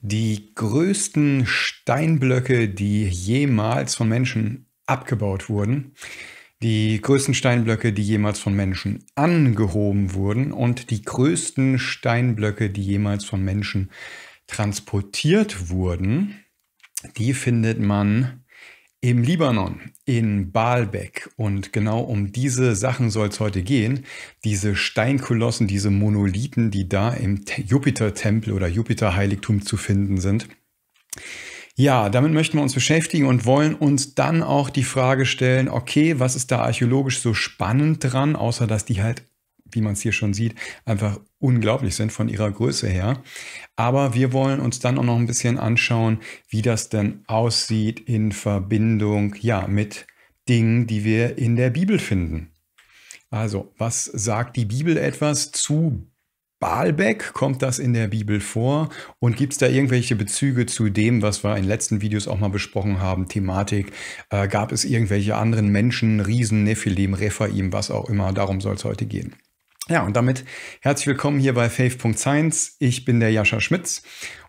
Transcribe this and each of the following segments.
die größten Steinblöcke, die jemals von Menschen abgebaut wurden, die größten Steinblöcke, die jemals von Menschen angehoben wurden und die größten Steinblöcke, die jemals von Menschen transportiert wurden, die findet man im Libanon, in Baalbek und genau um diese Sachen soll es heute gehen, diese Steinkolossen, diese Monolithen, die da im Jupiter-Tempel oder Jupiter-Heiligtum zu finden sind. Ja, damit möchten wir uns beschäftigen und wollen uns dann auch die Frage stellen, okay, was ist da archäologisch so spannend dran, außer dass die halt wie man es hier schon sieht, einfach unglaublich sind von ihrer Größe her. Aber wir wollen uns dann auch noch ein bisschen anschauen, wie das denn aussieht in Verbindung ja, mit Dingen, die wir in der Bibel finden. Also, was sagt die Bibel etwas zu Baalbek? Kommt das in der Bibel vor? Und gibt es da irgendwelche Bezüge zu dem, was wir in den letzten Videos auch mal besprochen haben, Thematik? Äh, gab es irgendwelche anderen Menschen, Riesen, Nephilim, Rephaim, was auch immer? Darum soll es heute gehen. Ja, und damit herzlich willkommen hier bei Faith.Science. Ich bin der Jascha Schmitz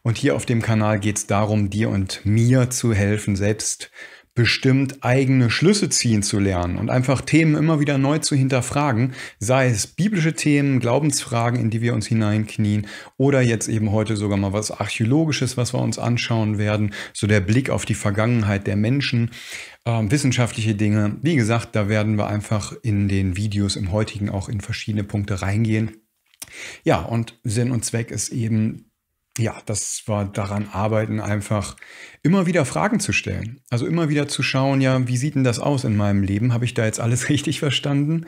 und hier auf dem Kanal geht es darum, dir und mir zu helfen, selbst bestimmt, eigene Schlüsse ziehen zu lernen und einfach Themen immer wieder neu zu hinterfragen, sei es biblische Themen, Glaubensfragen, in die wir uns hineinknien oder jetzt eben heute sogar mal was Archäologisches, was wir uns anschauen werden, so der Blick auf die Vergangenheit der Menschen, äh, wissenschaftliche Dinge. Wie gesagt, da werden wir einfach in den Videos im heutigen auch in verschiedene Punkte reingehen. Ja, und Sinn und Zweck ist eben ja, das war daran arbeiten, einfach immer wieder Fragen zu stellen. Also immer wieder zu schauen, ja, wie sieht denn das aus in meinem Leben? Habe ich da jetzt alles richtig verstanden?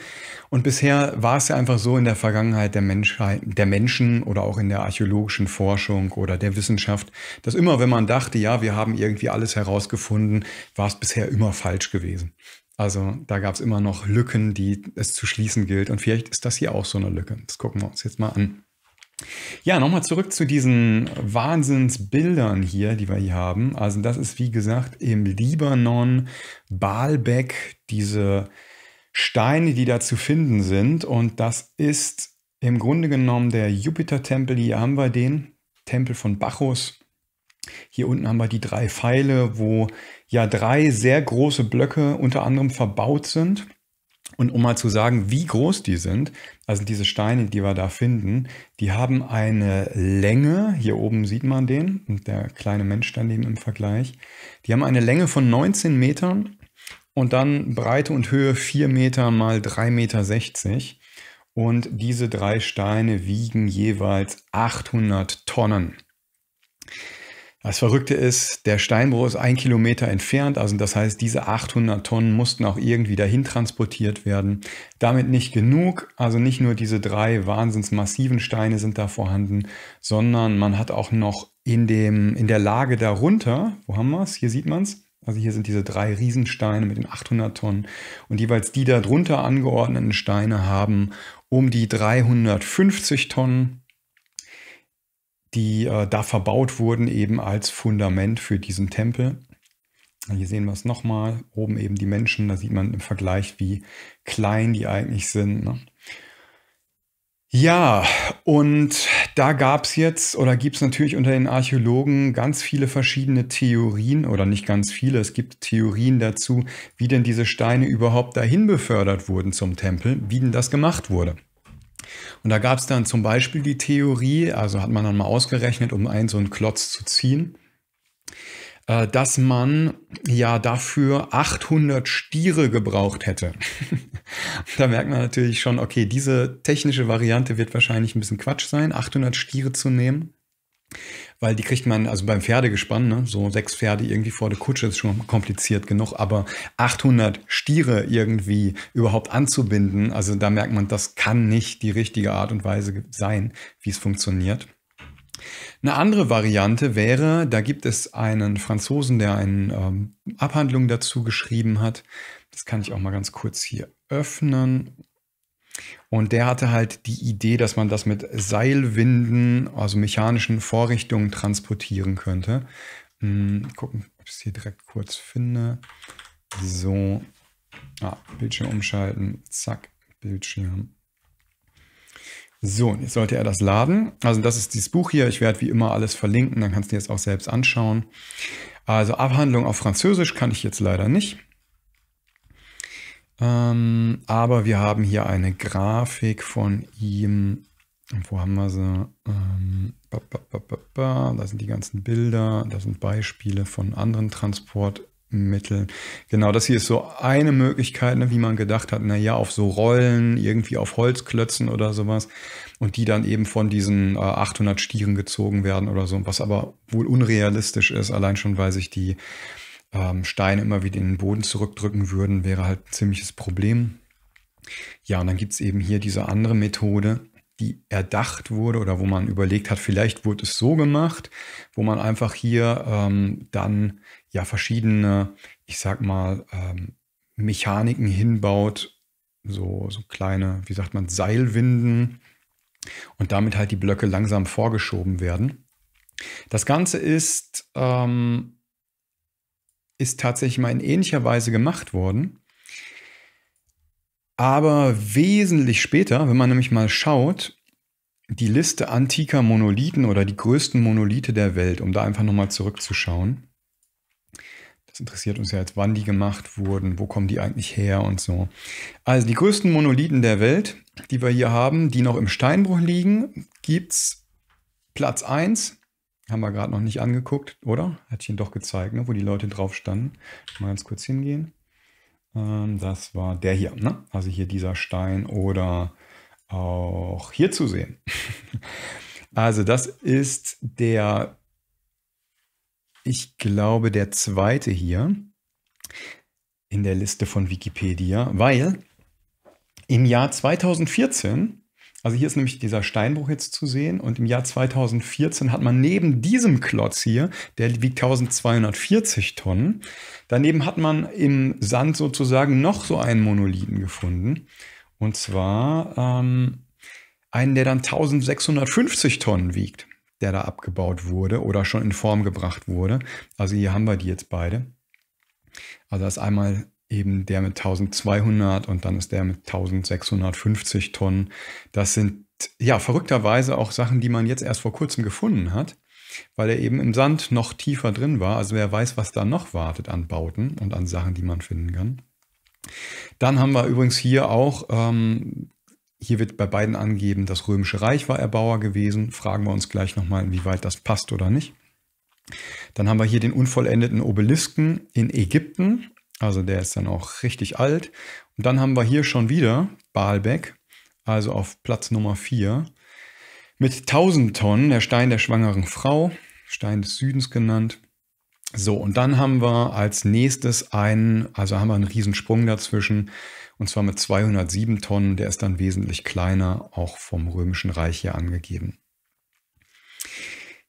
Und bisher war es ja einfach so in der Vergangenheit der Menschheit, der Menschen oder auch in der archäologischen Forschung oder der Wissenschaft, dass immer, wenn man dachte, ja, wir haben irgendwie alles herausgefunden, war es bisher immer falsch gewesen. Also da gab es immer noch Lücken, die es zu schließen gilt. Und vielleicht ist das hier auch so eine Lücke. Das gucken wir uns jetzt mal an. Ja, nochmal zurück zu diesen Wahnsinnsbildern hier, die wir hier haben. Also das ist wie gesagt im Libanon, Baalbek, diese Steine, die da zu finden sind. Und das ist im Grunde genommen der Jupiter-Tempel. Hier haben wir den Tempel von Bacchus. Hier unten haben wir die drei Pfeile, wo ja drei sehr große Blöcke unter anderem verbaut sind. Und um mal zu sagen, wie groß die sind, also diese Steine, die wir da finden, die haben eine Länge, hier oben sieht man den, der kleine Mensch daneben im Vergleich, die haben eine Länge von 19 Metern und dann Breite und Höhe 4 Meter mal 3,60 Meter. Und diese drei Steine wiegen jeweils 800 Tonnen. Das Verrückte ist, der Steinbruch ist ein Kilometer entfernt, also das heißt, diese 800 Tonnen mussten auch irgendwie dahin transportiert werden. Damit nicht genug, also nicht nur diese drei wahnsinns massiven Steine sind da vorhanden, sondern man hat auch noch in, dem, in der Lage darunter, wo haben wir es, hier sieht man es, also hier sind diese drei Riesensteine mit den 800 Tonnen und jeweils die darunter angeordneten Steine haben um die 350 Tonnen die äh, da verbaut wurden, eben als Fundament für diesen Tempel. Hier sehen wir es nochmal, oben eben die Menschen, da sieht man im Vergleich, wie klein die eigentlich sind. Ne? Ja, und da gab es jetzt oder gibt es natürlich unter den Archäologen ganz viele verschiedene Theorien oder nicht ganz viele, es gibt Theorien dazu, wie denn diese Steine überhaupt dahin befördert wurden zum Tempel, wie denn das gemacht wurde. Und da gab es dann zum Beispiel die Theorie, also hat man dann mal ausgerechnet, um einen so einen Klotz zu ziehen, äh, dass man ja dafür 800 Stiere gebraucht hätte. da merkt man natürlich schon, okay, diese technische Variante wird wahrscheinlich ein bisschen Quatsch sein, 800 Stiere zu nehmen weil die kriegt man, also beim Pferdegespann, ne, so sechs Pferde irgendwie vor der Kutsche ist schon kompliziert genug, aber 800 Stiere irgendwie überhaupt anzubinden, also da merkt man, das kann nicht die richtige Art und Weise sein, wie es funktioniert. Eine andere Variante wäre, da gibt es einen Franzosen, der eine ähm, Abhandlung dazu geschrieben hat. Das kann ich auch mal ganz kurz hier öffnen. Und der hatte halt die Idee, dass man das mit Seilwinden, also mechanischen Vorrichtungen transportieren könnte. Hm, gucken, ob ich es hier direkt kurz finde. So. Ah, Bildschirm umschalten. Zack, Bildschirm. So, jetzt sollte er das laden. Also das ist dieses Buch hier. Ich werde wie immer alles verlinken, dann kannst du dir jetzt auch selbst anschauen. Also Abhandlung auf Französisch kann ich jetzt leider nicht. Ähm, aber wir haben hier eine Grafik von ihm. Wo haben wir sie? Ähm, ba, ba, ba, da sind die ganzen Bilder, da sind Beispiele von anderen Transportmitteln. Genau, das hier ist so eine Möglichkeit, ne, wie man gedacht hat, na ja, auf so Rollen, irgendwie auf Holzklötzen oder sowas. Und die dann eben von diesen äh, 800 Stieren gezogen werden oder so, was aber wohl unrealistisch ist, allein schon, weil sich die ähm, Steine immer wieder in den Boden zurückdrücken würden, wäre halt ein ziemliches Problem. Ja, und dann gibt es eben hier diese andere Methode, die erdacht wurde oder wo man überlegt hat, vielleicht wurde es so gemacht, wo man einfach hier ähm, dann ja verschiedene, ich sag mal, ähm, Mechaniken hinbaut, so, so kleine, wie sagt man, Seilwinden und damit halt die Blöcke langsam vorgeschoben werden. Das Ganze ist ähm, ist tatsächlich mal in ähnlicher Weise gemacht worden. Aber wesentlich später, wenn man nämlich mal schaut, die Liste antiker Monolithen oder die größten Monolithe der Welt, um da einfach nochmal zurückzuschauen. Das interessiert uns ja jetzt, wann die gemacht wurden, wo kommen die eigentlich her und so. Also die größten Monolithen der Welt, die wir hier haben, die noch im Steinbruch liegen, gibt es Platz 1, haben wir gerade noch nicht angeguckt, oder? Hat ihn doch gezeigt, ne, wo die Leute drauf standen. Mal ganz kurz hingehen. Ähm, das war der hier, ne? Also hier dieser Stein oder auch hier zu sehen. also das ist der, ich glaube, der zweite hier in der Liste von Wikipedia, weil im Jahr 2014 also hier ist nämlich dieser Steinbruch jetzt zu sehen und im Jahr 2014 hat man neben diesem Klotz hier, der wiegt 1240 Tonnen, daneben hat man im Sand sozusagen noch so einen Monolithen gefunden. Und zwar ähm, einen, der dann 1650 Tonnen wiegt, der da abgebaut wurde oder schon in Form gebracht wurde. Also hier haben wir die jetzt beide. Also das ist einmal eben der mit 1200 und dann ist der mit 1650 Tonnen. Das sind ja verrückterweise auch Sachen, die man jetzt erst vor kurzem gefunden hat, weil er eben im Sand noch tiefer drin war. Also wer weiß, was da noch wartet an Bauten und an Sachen, die man finden kann. Dann haben wir übrigens hier auch, ähm, hier wird bei beiden angegeben, das Römische Reich war Erbauer gewesen. Fragen wir uns gleich nochmal, inwieweit das passt oder nicht. Dann haben wir hier den unvollendeten Obelisken in Ägypten also der ist dann auch richtig alt. Und dann haben wir hier schon wieder Baalbek, also auf Platz Nummer 4, mit 1000 Tonnen, der Stein der schwangeren Frau, Stein des Südens genannt. So, und dann haben wir als nächstes einen, also haben wir einen Riesensprung dazwischen, und zwar mit 207 Tonnen, der ist dann wesentlich kleiner, auch vom Römischen Reich hier angegeben.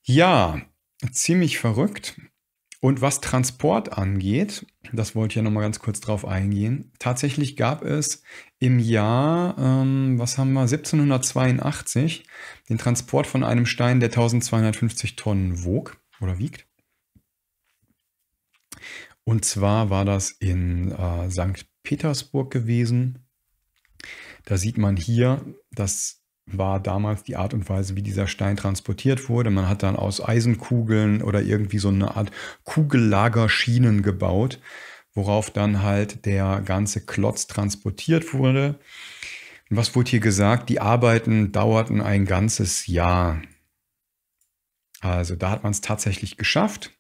Ja, ziemlich verrückt. Und was Transport angeht, das wollte ich ja nochmal ganz kurz drauf eingehen, tatsächlich gab es im Jahr, ähm, was haben wir, 1782 den Transport von einem Stein, der 1250 Tonnen wog oder wiegt. Und zwar war das in äh, St. Petersburg gewesen. Da sieht man hier, dass war damals die Art und Weise, wie dieser Stein transportiert wurde. Man hat dann aus Eisenkugeln oder irgendwie so eine Art Kugellagerschienen gebaut, worauf dann halt der ganze Klotz transportiert wurde. Und was wurde hier gesagt? Die Arbeiten dauerten ein ganzes Jahr. Also da hat man es tatsächlich geschafft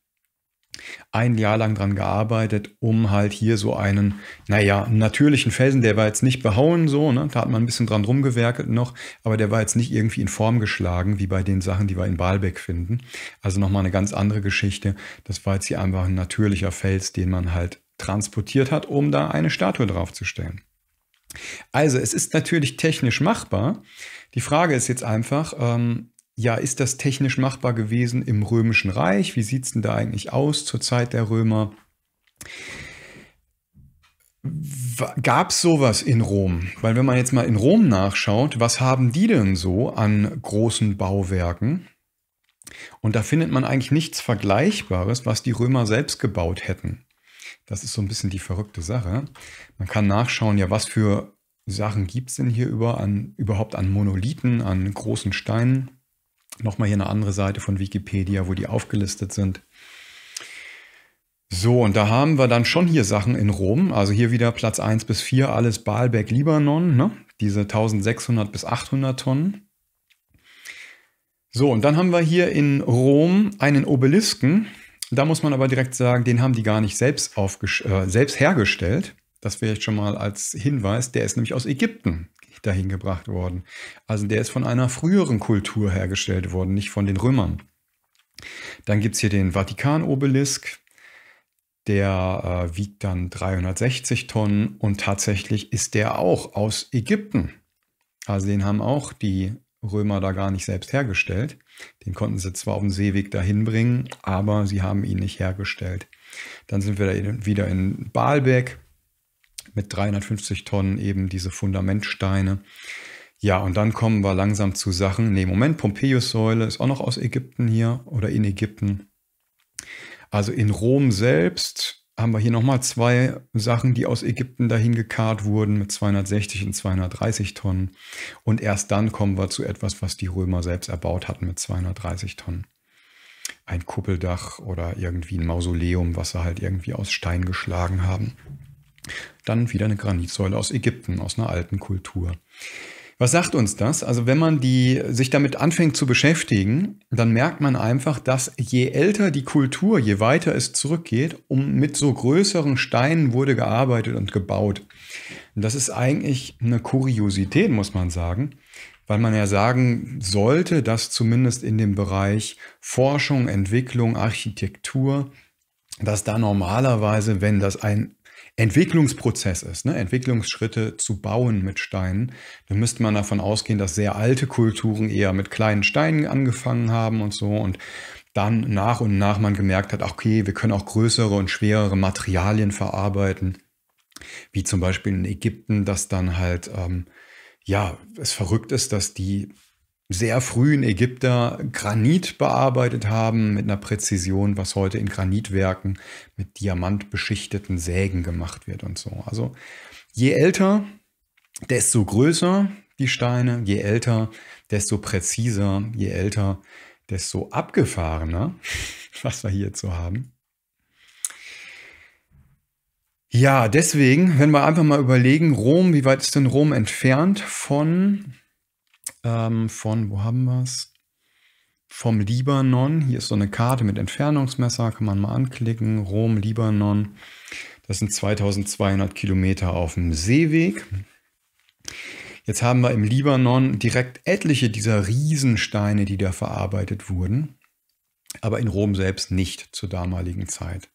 ein Jahr lang dran gearbeitet, um halt hier so einen, naja, natürlichen Felsen, der war jetzt nicht behauen so, ne? da hat man ein bisschen dran rumgewerkelt noch, aber der war jetzt nicht irgendwie in Form geschlagen, wie bei den Sachen, die wir in Baalbek finden. Also nochmal eine ganz andere Geschichte. Das war jetzt hier einfach ein natürlicher Fels, den man halt transportiert hat, um da eine Statue draufzustellen. Also es ist natürlich technisch machbar. Die Frage ist jetzt einfach, ähm, ja, ist das technisch machbar gewesen im Römischen Reich? Wie sieht es denn da eigentlich aus zur Zeit der Römer? Gab es sowas in Rom? Weil wenn man jetzt mal in Rom nachschaut, was haben die denn so an großen Bauwerken? Und da findet man eigentlich nichts Vergleichbares, was die Römer selbst gebaut hätten. Das ist so ein bisschen die verrückte Sache. Man kann nachschauen, ja, was für Sachen gibt es denn hier über an, überhaupt an Monolithen, an großen Steinen? nochmal hier eine andere Seite von Wikipedia, wo die aufgelistet sind. So, und da haben wir dann schon hier Sachen in Rom. Also hier wieder Platz 1 bis 4, alles Baalbek, Libanon, ne? diese 1600 bis 800 Tonnen. So, und dann haben wir hier in Rom einen Obelisken. Da muss man aber direkt sagen, den haben die gar nicht selbst, äh, selbst hergestellt. Das wäre jetzt schon mal als Hinweis. Der ist nämlich aus Ägypten dahin gebracht worden. Also der ist von einer früheren Kultur hergestellt worden, nicht von den Römern. Dann gibt es hier den Vatikan-Obelisk. Der äh, wiegt dann 360 Tonnen und tatsächlich ist der auch aus Ägypten. Also den haben auch die Römer da gar nicht selbst hergestellt. Den konnten sie zwar auf dem Seeweg dahin bringen, aber sie haben ihn nicht hergestellt. Dann sind wir da wieder in Baalbek mit 350 Tonnen eben diese Fundamentsteine. Ja, und dann kommen wir langsam zu Sachen. Nee, Moment, Pompeius-Säule ist auch noch aus Ägypten hier oder in Ägypten. Also in Rom selbst haben wir hier nochmal zwei Sachen, die aus Ägypten dahin gekarrt wurden mit 260 und 230 Tonnen. Und erst dann kommen wir zu etwas, was die Römer selbst erbaut hatten mit 230 Tonnen. Ein Kuppeldach oder irgendwie ein Mausoleum, was sie halt irgendwie aus Stein geschlagen haben. Dann wieder eine Granitsäule aus Ägypten, aus einer alten Kultur. Was sagt uns das? Also wenn man die, sich damit anfängt zu beschäftigen, dann merkt man einfach, dass je älter die Kultur, je weiter es zurückgeht, um mit so größeren Steinen wurde gearbeitet und gebaut. das ist eigentlich eine Kuriosität, muss man sagen, weil man ja sagen sollte, dass zumindest in dem Bereich Forschung, Entwicklung, Architektur, dass da normalerweise, wenn das ein Entwicklungsprozess ist, ne? Entwicklungsschritte zu bauen mit Steinen, dann müsste man davon ausgehen, dass sehr alte Kulturen eher mit kleinen Steinen angefangen haben und so und dann nach und nach man gemerkt hat, okay, wir können auch größere und schwerere Materialien verarbeiten, wie zum Beispiel in Ägypten, dass dann halt ähm, ja, es verrückt ist, dass die sehr frühen Ägypter Granit bearbeitet haben, mit einer Präzision, was heute in Granitwerken mit diamantbeschichteten Sägen gemacht wird und so. Also je älter, desto größer die Steine, je älter, desto präziser, je älter, desto abgefahrener, was wir hier zu haben. Ja, deswegen, wenn wir einfach mal überlegen, Rom, wie weit ist denn Rom entfernt von ähm, von, wo haben wir es? Vom Libanon. Hier ist so eine Karte mit Entfernungsmesser, kann man mal anklicken. Rom, Libanon. Das sind 2200 Kilometer auf dem Seeweg. Jetzt haben wir im Libanon direkt etliche dieser Riesensteine, die da verarbeitet wurden, aber in Rom selbst nicht zur damaligen Zeit.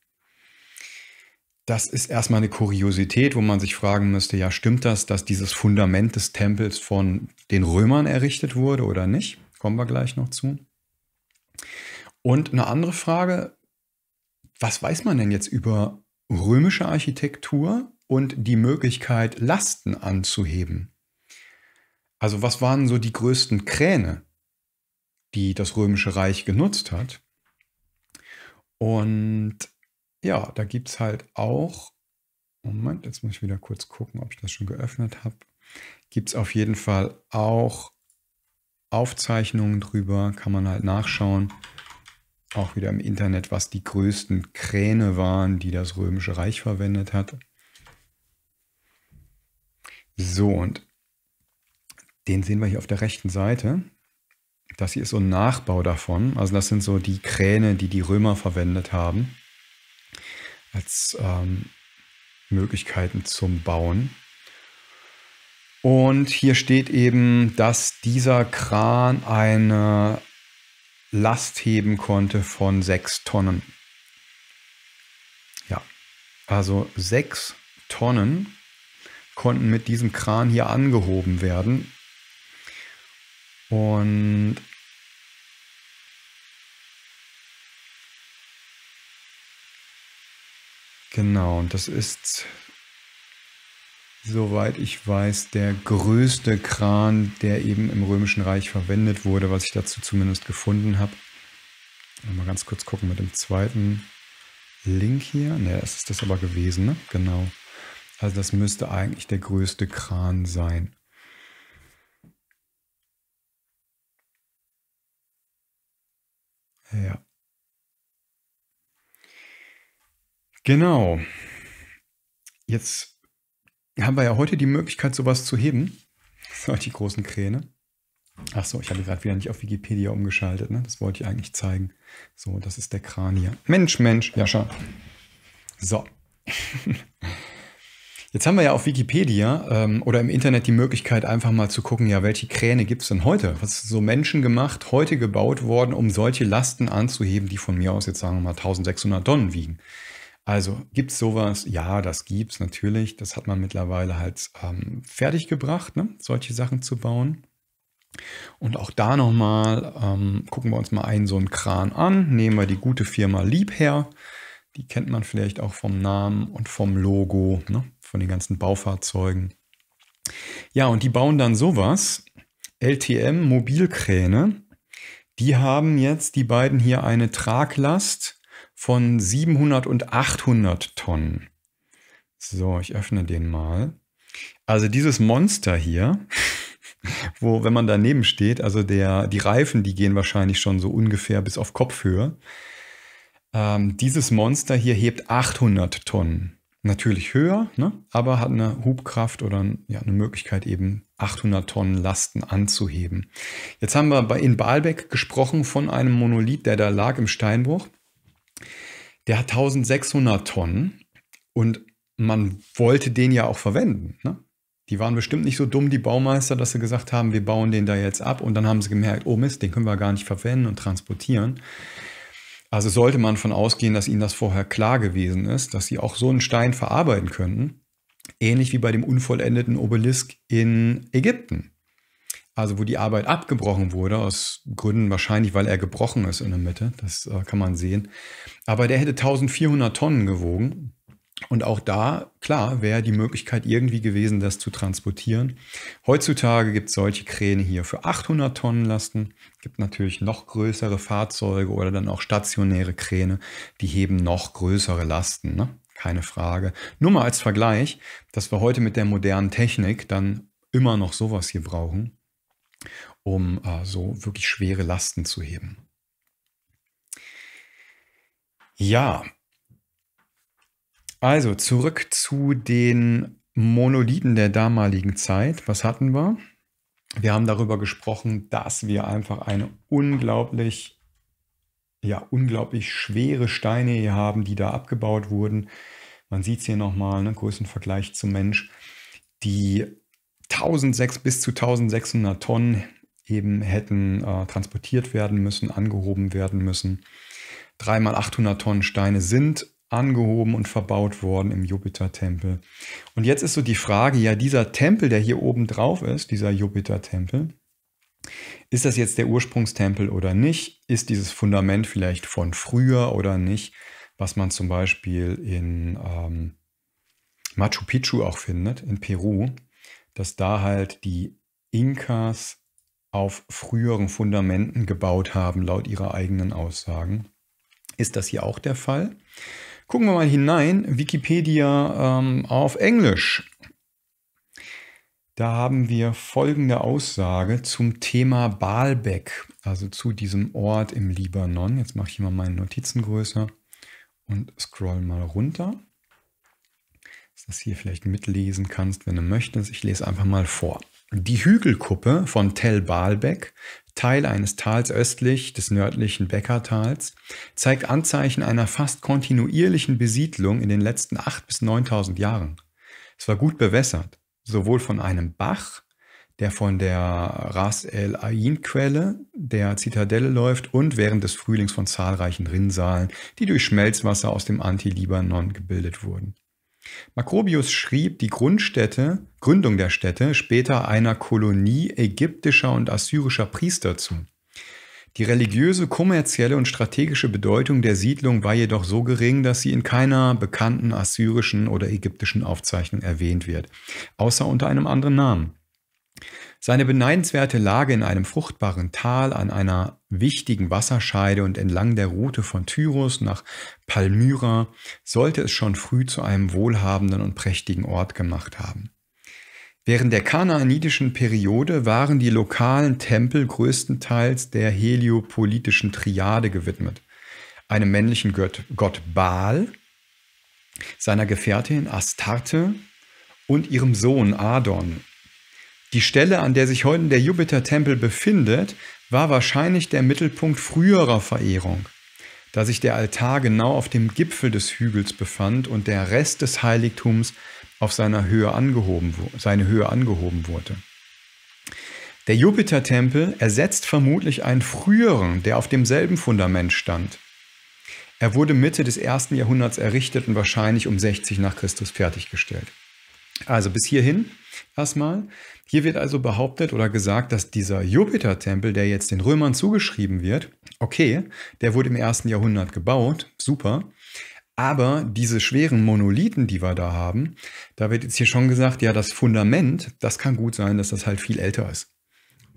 Das ist erstmal eine Kuriosität, wo man sich fragen müsste, ja, stimmt das, dass dieses Fundament des Tempels von den Römern errichtet wurde oder nicht? Kommen wir gleich noch zu. Und eine andere Frage, was weiß man denn jetzt über römische Architektur und die Möglichkeit, Lasten anzuheben? Also was waren so die größten Kräne, die das römische Reich genutzt hat? Und ja, da gibt es halt auch, Moment, jetzt muss ich wieder kurz gucken, ob ich das schon geöffnet habe, gibt es auf jeden Fall auch Aufzeichnungen drüber, kann man halt nachschauen, auch wieder im Internet, was die größten Kräne waren, die das Römische Reich verwendet hat. So, und den sehen wir hier auf der rechten Seite. Das hier ist so ein Nachbau davon. Also das sind so die Kräne, die die Römer verwendet haben als ähm, Möglichkeiten zum Bauen. Und hier steht eben, dass dieser Kran eine Last heben konnte von 6 Tonnen. Ja, also 6 Tonnen konnten mit diesem Kran hier angehoben werden. Und Genau, und das ist, soweit ich weiß, der größte Kran, der eben im Römischen Reich verwendet wurde, was ich dazu zumindest gefunden habe. Mal ganz kurz gucken mit dem zweiten Link hier. Ne, das ist das aber gewesen, ne? Genau. Also das müsste eigentlich der größte Kran sein. Ja. Genau. Jetzt haben wir ja heute die Möglichkeit, sowas zu heben. So, die großen Kräne. Ach so, ich habe gerade wieder nicht auf Wikipedia umgeschaltet. Ne? Das wollte ich eigentlich zeigen. So, das ist der Kran hier. Mensch, Mensch, Ja, Jascha. So. Jetzt haben wir ja auf Wikipedia ähm, oder im Internet die Möglichkeit, einfach mal zu gucken, ja, welche Kräne gibt es denn heute? Was ist so gemacht, heute gebaut worden, um solche Lasten anzuheben, die von mir aus jetzt sagen wir mal 1600 Tonnen wiegen? Also gibt es sowas? Ja, das gibt es natürlich. Das hat man mittlerweile halt ähm, fertig gebracht, ne? solche Sachen zu bauen. Und auch da nochmal ähm, gucken wir uns mal einen so einen Kran an. Nehmen wir die gute Firma Liebherr. Die kennt man vielleicht auch vom Namen und vom Logo, ne? von den ganzen Baufahrzeugen. Ja, und die bauen dann sowas. LTM Mobilkräne. Die haben jetzt die beiden hier eine Traglast von 700 und 800 Tonnen. So, ich öffne den mal. Also dieses Monster hier, wo, wenn man daneben steht, also der, die Reifen, die gehen wahrscheinlich schon so ungefähr bis auf Kopfhöhe. Ähm, dieses Monster hier hebt 800 Tonnen. Natürlich höher, ne? aber hat eine Hubkraft oder ja, eine Möglichkeit eben 800 Tonnen Lasten anzuheben. Jetzt haben wir in Baalbek gesprochen von einem Monolith, der da lag im Steinbruch der hat 1600 Tonnen und man wollte den ja auch verwenden. Ne? Die waren bestimmt nicht so dumm, die Baumeister, dass sie gesagt haben, wir bauen den da jetzt ab und dann haben sie gemerkt, oh Mist, den können wir gar nicht verwenden und transportieren. Also sollte man von ausgehen, dass ihnen das vorher klar gewesen ist, dass sie auch so einen Stein verarbeiten könnten. Ähnlich wie bei dem unvollendeten Obelisk in Ägypten also wo die Arbeit abgebrochen wurde, aus Gründen wahrscheinlich, weil er gebrochen ist in der Mitte, das äh, kann man sehen. Aber der hätte 1400 Tonnen gewogen. Und auch da, klar, wäre die Möglichkeit irgendwie gewesen, das zu transportieren. Heutzutage gibt es solche Kräne hier für 800 Tonnen Lasten. gibt natürlich noch größere Fahrzeuge oder dann auch stationäre Kräne, die heben noch größere Lasten. Ne? Keine Frage. Nur mal als Vergleich, dass wir heute mit der modernen Technik dann immer noch sowas hier brauchen um äh, so wirklich schwere Lasten zu heben. Ja, also zurück zu den Monolithen der damaligen Zeit. Was hatten wir? Wir haben darüber gesprochen, dass wir einfach eine unglaublich, ja, unglaublich schwere Steine hier haben, die da abgebaut wurden. Man sieht es hier nochmal, ne, Größenvergleich zum Mensch, die 1006 bis zu 1600 Tonnen eben hätten äh, transportiert werden müssen, angehoben werden müssen. Dreimal 800 Tonnen Steine sind angehoben und verbaut worden im Jupiter-Tempel. Und jetzt ist so die Frage, ja, dieser Tempel, der hier oben drauf ist, dieser Jupiter-Tempel, ist das jetzt der Ursprungstempel oder nicht? Ist dieses Fundament vielleicht von früher oder nicht? Was man zum Beispiel in ähm, Machu Picchu auch findet, in Peru, dass da halt die Inkas auf früheren Fundamenten gebaut haben, laut ihrer eigenen Aussagen. Ist das hier auch der Fall? Gucken wir mal hinein. Wikipedia ähm, auf Englisch. Da haben wir folgende Aussage zum Thema Baalbek, also zu diesem Ort im Libanon. Jetzt mache ich mal meine Notizen größer und scroll mal runter. Dass du das hier vielleicht mitlesen kannst, wenn du möchtest. Ich lese einfach mal vor. Die Hügelkuppe von Tel Baalbek, Teil eines Tals östlich des nördlichen Beckertals, zeigt Anzeichen einer fast kontinuierlichen Besiedlung in den letzten 8.000 bis 9.000 Jahren. Es war gut bewässert, sowohl von einem Bach, der von der Ras el Ain-Quelle der Zitadelle läuft und während des Frühlings von zahlreichen Rinnsalen, die durch Schmelzwasser aus dem Anti-Libanon gebildet wurden. Makrobius schrieb die Grundstätte, Gründung der Städte später einer Kolonie ägyptischer und assyrischer Priester zu. Die religiöse, kommerzielle und strategische Bedeutung der Siedlung war jedoch so gering, dass sie in keiner bekannten assyrischen oder ägyptischen Aufzeichnung erwähnt wird, außer unter einem anderen Namen. Seine beneidenswerte Lage in einem fruchtbaren Tal an einer wichtigen Wasserscheide und entlang der Route von Tyrus nach Palmyra sollte es schon früh zu einem wohlhabenden und prächtigen Ort gemacht haben. Während der kanaanitischen Periode waren die lokalen Tempel größtenteils der heliopolitischen Triade gewidmet, einem männlichen Gott, Gott Baal, seiner Gefährtin Astarte und ihrem Sohn Adon, die Stelle, an der sich heute der Jupitertempel befindet, war wahrscheinlich der Mittelpunkt früherer Verehrung, da sich der Altar genau auf dem Gipfel des Hügels befand und der Rest des Heiligtums auf seiner Höhe angehoben, seine Höhe angehoben wurde. Der Jupitertempel ersetzt vermutlich einen früheren, der auf demselben Fundament stand. Er wurde Mitte des ersten Jahrhunderts errichtet und wahrscheinlich um 60 nach Christus fertiggestellt. Also bis hierhin erstmal. Hier wird also behauptet oder gesagt, dass dieser Jupiter-Tempel, der jetzt den Römern zugeschrieben wird, okay, der wurde im ersten Jahrhundert gebaut, super, aber diese schweren Monolithen, die wir da haben, da wird jetzt hier schon gesagt, ja, das Fundament, das kann gut sein, dass das halt viel älter ist,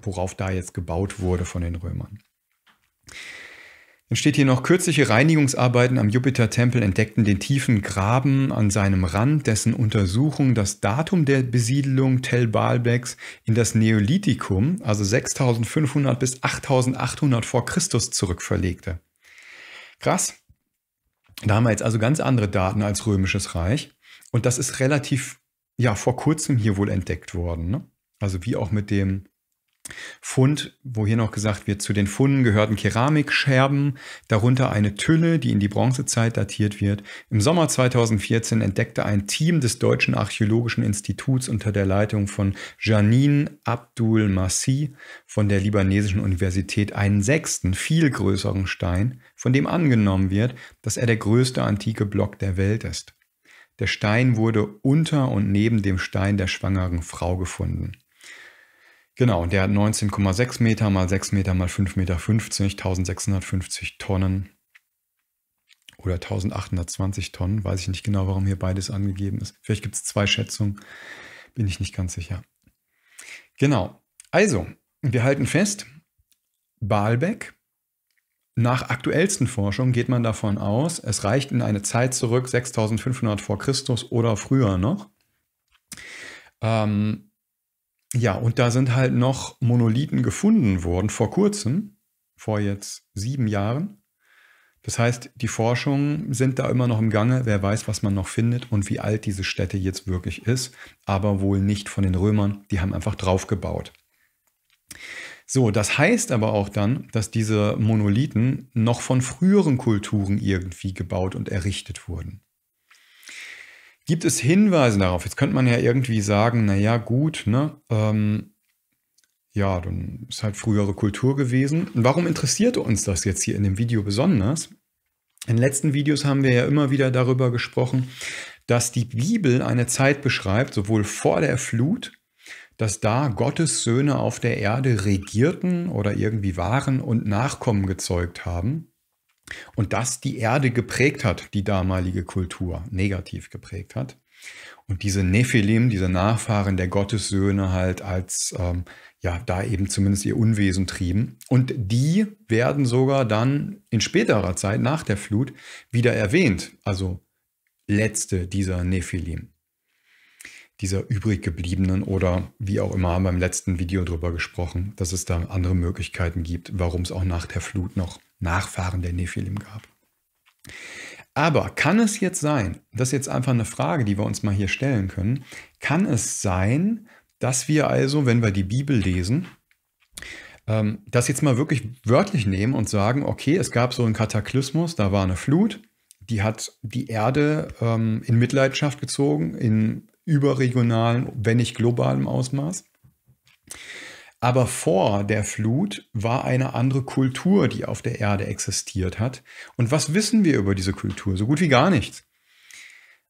worauf da jetzt gebaut wurde von den Römern. Dann steht hier noch, kürzliche Reinigungsarbeiten am Jupiter-Tempel entdeckten den tiefen Graben an seinem Rand, dessen Untersuchung das Datum der Besiedelung Tel Baalbeks in das Neolithikum, also 6500 bis 8800 vor Christus zurückverlegte. Krass. Da haben wir jetzt also ganz andere Daten als Römisches Reich. Und das ist relativ, ja, vor kurzem hier wohl entdeckt worden. Ne? Also wie auch mit dem Fund, wo hier noch gesagt wird, zu den Funden gehörten Keramikscherben, darunter eine Tülle, die in die Bronzezeit datiert wird. Im Sommer 2014 entdeckte ein Team des Deutschen Archäologischen Instituts unter der Leitung von Janine Abdul Massi von der libanesischen Universität einen sechsten, viel größeren Stein, von dem angenommen wird, dass er der größte antike Block der Welt ist. Der Stein wurde unter und neben dem Stein der schwangeren Frau gefunden. Genau, der hat 19,6 Meter mal 6 Meter mal 5,50 Meter, 1650 Tonnen oder 1820 Tonnen. Weiß ich nicht genau, warum hier beides angegeben ist. Vielleicht gibt es zwei Schätzungen, bin ich nicht ganz sicher. Genau, also, wir halten fest, Baalbek, nach aktuellsten Forschung geht man davon aus, es reicht in eine Zeit zurück, 6500 vor Christus oder früher noch. Ähm, ja, und da sind halt noch Monolithen gefunden worden vor kurzem, vor jetzt sieben Jahren. Das heißt, die Forschungen sind da immer noch im Gange. Wer weiß, was man noch findet und wie alt diese Stätte jetzt wirklich ist, aber wohl nicht von den Römern. Die haben einfach draufgebaut. So, das heißt aber auch dann, dass diese Monolithen noch von früheren Kulturen irgendwie gebaut und errichtet wurden. Gibt es Hinweise darauf? Jetzt könnte man ja irgendwie sagen, naja, gut, ne? Ähm, ja, dann ist halt frühere Kultur gewesen. Und warum interessierte uns das jetzt hier in dem Video besonders? In den letzten Videos haben wir ja immer wieder darüber gesprochen, dass die Bibel eine Zeit beschreibt, sowohl vor der Flut, dass da Gottes Söhne auf der Erde regierten oder irgendwie waren und Nachkommen gezeugt haben. Und das die Erde geprägt hat, die damalige Kultur negativ geprägt hat. Und diese Nephilim, diese Nachfahren der Gottessöhne halt als, ähm, ja, da eben zumindest ihr Unwesen trieben. Und die werden sogar dann in späterer Zeit nach der Flut wieder erwähnt. Also letzte dieser Nephilim. Dieser übrig gebliebenen oder wie auch immer haben wir im letzten Video drüber gesprochen, dass es da andere Möglichkeiten gibt, warum es auch nach der Flut noch Nachfahren der Nephilim gab. Aber kann es jetzt sein, das ist jetzt einfach eine Frage, die wir uns mal hier stellen können, kann es sein, dass wir also, wenn wir die Bibel lesen, ähm, das jetzt mal wirklich wörtlich nehmen und sagen, okay, es gab so einen Kataklysmus, da war eine Flut, die hat die Erde ähm, in Mitleidenschaft gezogen, in überregionalen, wenn nicht globalem Ausmaß. Aber vor der Flut war eine andere Kultur, die auf der Erde existiert hat. Und was wissen wir über diese Kultur? So gut wie gar nichts.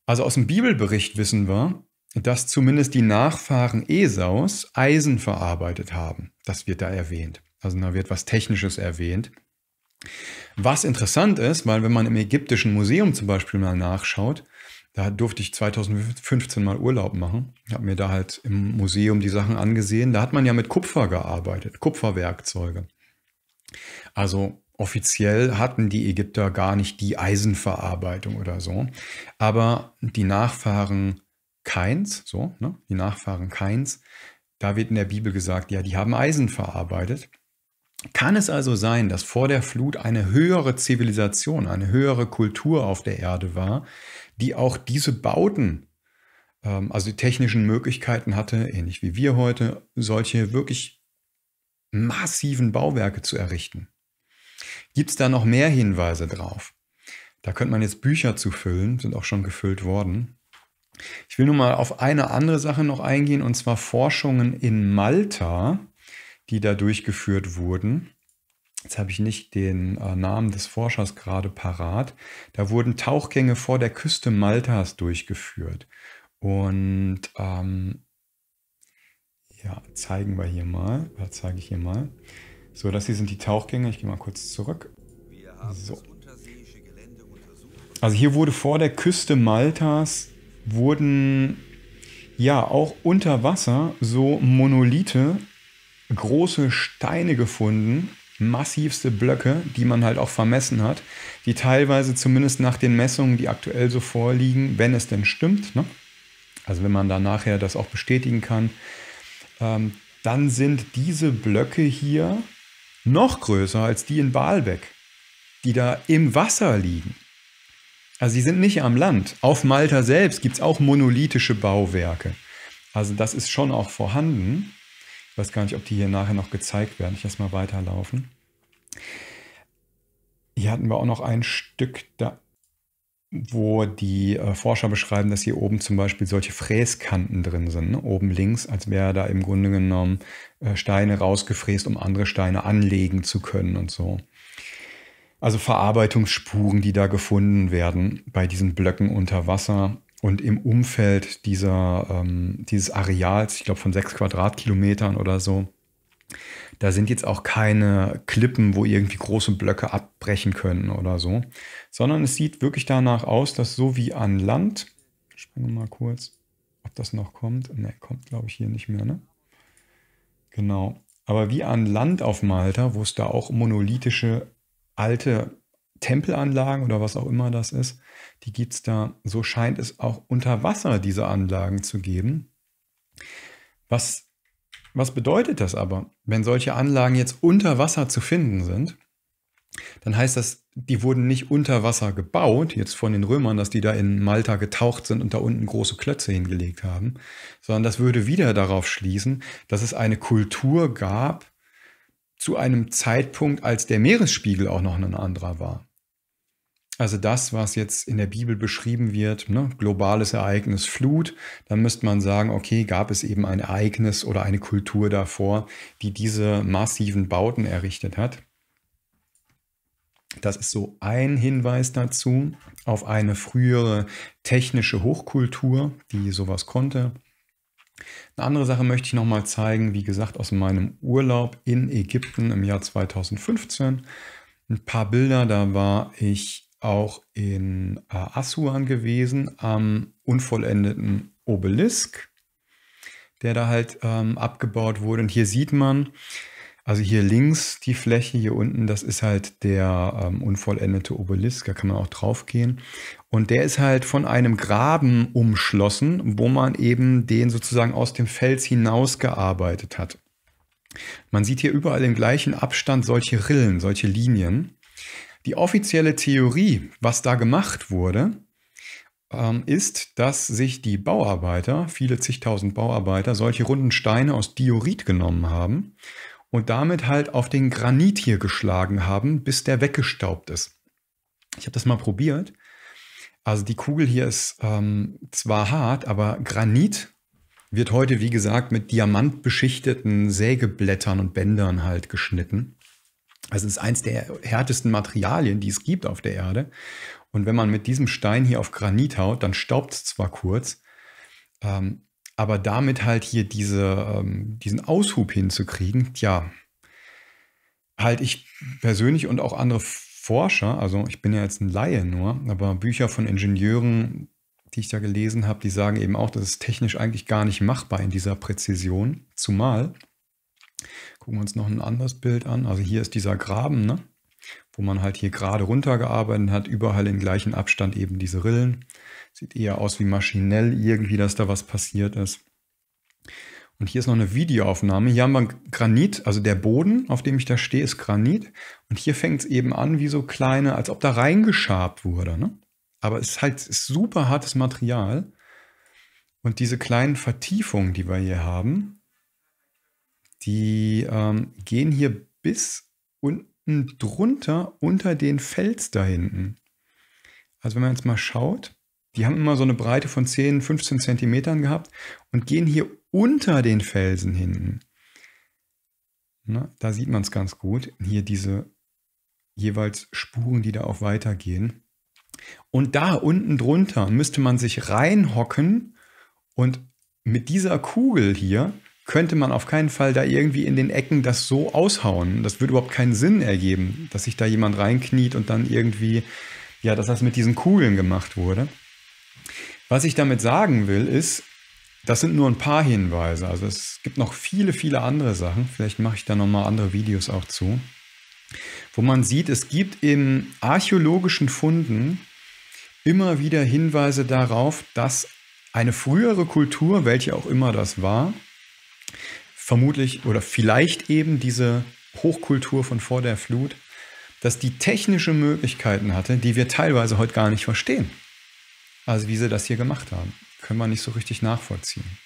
Also aus dem Bibelbericht wissen wir, dass zumindest die Nachfahren Esaus Eisen verarbeitet haben. Das wird da erwähnt. Also da wird was Technisches erwähnt. Was interessant ist, weil wenn man im Ägyptischen Museum zum Beispiel mal nachschaut, da durfte ich 2015 mal Urlaub machen. Habe mir da halt im Museum die Sachen angesehen. Da hat man ja mit Kupfer gearbeitet, Kupferwerkzeuge. Also offiziell hatten die Ägypter gar nicht die Eisenverarbeitung oder so. Aber die Nachfahren Keins, so, ne? die Nachfahren Keins, da wird in der Bibel gesagt, ja, die haben Eisen verarbeitet. Kann es also sein, dass vor der Flut eine höhere Zivilisation, eine höhere Kultur auf der Erde war, die auch diese Bauten, ähm, also die technischen Möglichkeiten hatte, ähnlich wie wir heute, solche wirklich massiven Bauwerke zu errichten. Gibt es da noch mehr Hinweise drauf? Da könnte man jetzt Bücher zu füllen, sind auch schon gefüllt worden. Ich will nur mal auf eine andere Sache noch eingehen, und zwar Forschungen in Malta, die da durchgeführt wurden. Jetzt habe ich nicht den äh, Namen des Forschers gerade parat. Da wurden Tauchgänge vor der Küste Maltas durchgeführt. Und ähm, ja, zeigen wir hier mal. Da zeige ich hier mal. So, das hier sind die Tauchgänge. Ich gehe mal kurz zurück. So. Also hier wurde vor der Küste Maltas wurden ja auch unter Wasser so Monolithe, große Steine gefunden massivste Blöcke, die man halt auch vermessen hat, die teilweise zumindest nach den Messungen, die aktuell so vorliegen, wenn es denn stimmt, ne? also wenn man da nachher das auch bestätigen kann, ähm, dann sind diese Blöcke hier noch größer als die in Baalbek, die da im Wasser liegen. Also sie sind nicht am Land. Auf Malta selbst gibt es auch monolithische Bauwerke. Also das ist schon auch vorhanden weiß gar nicht, ob die hier nachher noch gezeigt werden. Ich lasse mal weiterlaufen. Hier hatten wir auch noch ein Stück, da, wo die äh, Forscher beschreiben, dass hier oben zum Beispiel solche Fräskanten drin sind. Ne? Oben links, als wäre da im Grunde genommen äh, Steine rausgefräst, um andere Steine anlegen zu können und so. Also Verarbeitungsspuren, die da gefunden werden bei diesen Blöcken unter Wasser und im Umfeld dieser, ähm, dieses Areals, ich glaube von sechs Quadratkilometern oder so, da sind jetzt auch keine Klippen, wo irgendwie große Blöcke abbrechen können oder so, sondern es sieht wirklich danach aus, dass so wie an Land, ich springe mal kurz, ob das noch kommt, ne, kommt glaube ich hier nicht mehr, ne? Genau, aber wie an Land auf Malta, wo es da auch monolithische alte Tempelanlagen oder was auch immer das ist, die gibt es da. So scheint es auch unter Wasser diese Anlagen zu geben. Was, was bedeutet das aber? Wenn solche Anlagen jetzt unter Wasser zu finden sind, dann heißt das, die wurden nicht unter Wasser gebaut, jetzt von den Römern, dass die da in Malta getaucht sind und da unten große Klötze hingelegt haben, sondern das würde wieder darauf schließen, dass es eine Kultur gab zu einem Zeitpunkt, als der Meeresspiegel auch noch ein anderer war. Also das, was jetzt in der Bibel beschrieben wird, ne, globales Ereignis Flut, dann müsste man sagen, okay, gab es eben ein Ereignis oder eine Kultur davor, die diese massiven Bauten errichtet hat. Das ist so ein Hinweis dazu auf eine frühere technische Hochkultur, die sowas konnte. Eine andere Sache möchte ich nochmal zeigen, wie gesagt, aus meinem Urlaub in Ägypten im Jahr 2015. Ein paar Bilder, da war ich auch in äh, Asuan gewesen, am unvollendeten Obelisk, der da halt ähm, abgebaut wurde. Und hier sieht man, also hier links die Fläche, hier unten, das ist halt der ähm, unvollendete Obelisk, da kann man auch drauf gehen. Und der ist halt von einem Graben umschlossen, wo man eben den sozusagen aus dem Fels hinausgearbeitet hat. Man sieht hier überall im gleichen Abstand solche Rillen, solche Linien. Die offizielle Theorie, was da gemacht wurde, ähm, ist, dass sich die Bauarbeiter, viele zigtausend Bauarbeiter, solche runden Steine aus Diorit genommen haben und damit halt auf den Granit hier geschlagen haben, bis der weggestaubt ist. Ich habe das mal probiert. Also die Kugel hier ist ähm, zwar hart, aber Granit wird heute, wie gesagt, mit diamantbeschichteten Sägeblättern und Bändern halt geschnitten. Also es ist eins der härtesten Materialien, die es gibt auf der Erde. Und wenn man mit diesem Stein hier auf Granit haut, dann staubt es zwar kurz, ähm, aber damit halt hier diese, ähm, diesen Aushub hinzukriegen, tja, halt ich persönlich und auch andere Forscher, also ich bin ja jetzt ein Laie nur, aber Bücher von Ingenieuren, die ich da gelesen habe, die sagen eben auch, das ist technisch eigentlich gar nicht machbar in dieser Präzision, zumal Gucken wir uns noch ein anderes Bild an. Also hier ist dieser Graben, ne? wo man halt hier gerade runtergearbeitet hat, überall im gleichen Abstand eben diese Rillen. Sieht eher aus wie maschinell irgendwie, dass da was passiert ist. Und hier ist noch eine Videoaufnahme. Hier haben wir Granit, also der Boden, auf dem ich da stehe, ist Granit. Und hier fängt es eben an wie so kleine, als ob da reingeschabt wurde. Ne? Aber es ist halt ist super hartes Material. Und diese kleinen Vertiefungen, die wir hier haben, die ähm, gehen hier bis unten drunter unter den Fels da hinten. Also wenn man jetzt mal schaut, die haben immer so eine Breite von 10, 15 Zentimetern gehabt und gehen hier unter den Felsen hinten. Na, da sieht man es ganz gut. Hier diese jeweils Spuren, die da auch weitergehen. Und da unten drunter müsste man sich reinhocken und mit dieser Kugel hier könnte man auf keinen Fall da irgendwie in den Ecken das so aushauen. Das würde überhaupt keinen Sinn ergeben, dass sich da jemand reinkniet und dann irgendwie, ja, dass das mit diesen Kugeln gemacht wurde. Was ich damit sagen will, ist, das sind nur ein paar Hinweise. Also es gibt noch viele, viele andere Sachen. Vielleicht mache ich da nochmal andere Videos auch zu. Wo man sieht, es gibt in archäologischen Funden immer wieder Hinweise darauf, dass eine frühere Kultur, welche auch immer das war, vermutlich oder vielleicht eben diese Hochkultur von vor der Flut, dass die technische Möglichkeiten hatte, die wir teilweise heute gar nicht verstehen. Also wie sie das hier gemacht haben, können wir nicht so richtig nachvollziehen.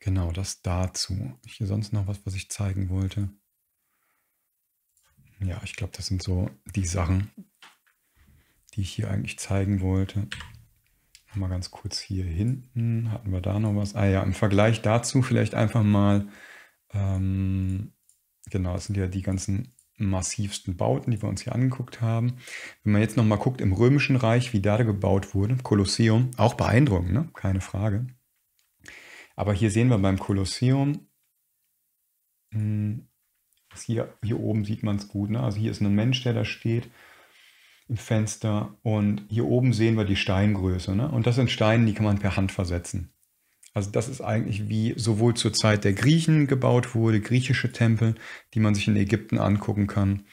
Genau, das dazu. Hier sonst noch was, was ich zeigen wollte. Ja, ich glaube, das sind so die Sachen, die ich hier eigentlich zeigen wollte. Mal ganz kurz hier hinten. Hatten wir da noch was? Ah ja, im Vergleich dazu vielleicht einfach mal, ähm, genau, das sind ja die ganzen massivsten Bauten, die wir uns hier angeguckt haben. Wenn man jetzt noch mal guckt im Römischen Reich, wie da gebaut wurde, Kolosseum, auch beeindruckend, ne? keine Frage. Aber hier sehen wir beim Kolosseum, hm, hier, hier oben sieht man es gut, ne? also hier ist ein Mensch, der da steht im Fenster. Und hier oben sehen wir die Steingröße. Ne? Und das sind Steine, die kann man per Hand versetzen. Also das ist eigentlich wie sowohl zur Zeit der Griechen gebaut wurde, griechische Tempel, die man sich in Ägypten angucken kann.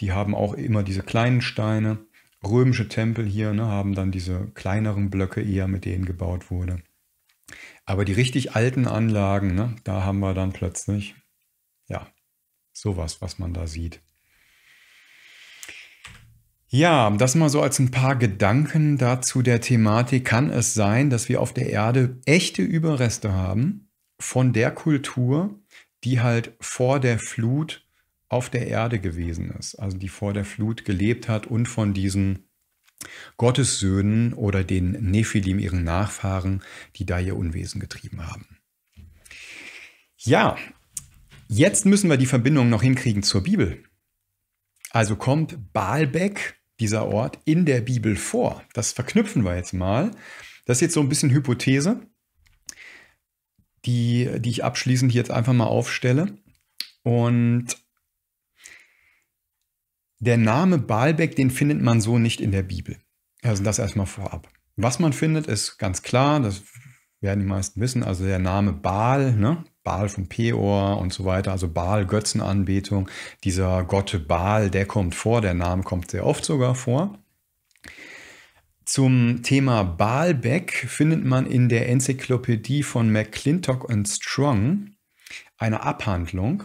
Die haben auch immer diese kleinen Steine. Römische Tempel hier ne, haben dann diese kleineren Blöcke eher, mit denen gebaut wurde. Aber die richtig alten Anlagen, ne, da haben wir dann plötzlich, ja, sowas, was man da sieht. Ja, das mal so als ein paar Gedanken dazu der Thematik. Kann es sein, dass wir auf der Erde echte Überreste haben von der Kultur, die halt vor der Flut auf der Erde gewesen ist, also die vor der Flut gelebt hat und von diesen Gottessöhnen oder den Nephilim, ihren Nachfahren, die da ihr Unwesen getrieben haben. Ja, jetzt müssen wir die Verbindung noch hinkriegen zur Bibel. Also kommt Baalbek dieser Ort, in der Bibel vor? Das verknüpfen wir jetzt mal. Das ist jetzt so ein bisschen Hypothese, die, die ich abschließend jetzt einfach mal aufstelle. Und der Name Baalbek, den findet man so nicht in der Bibel. Also das erstmal vorab. Was man findet, ist ganz klar, das werden die meisten wissen, also der Name Baal, ne? Baal von Peor und so weiter, also Baal, Götzenanbetung. Dieser Gott Baal, der kommt vor, der Name kommt sehr oft sogar vor. Zum Thema Baalbeck findet man in der Enzyklopädie von McClintock und Strong eine Abhandlung.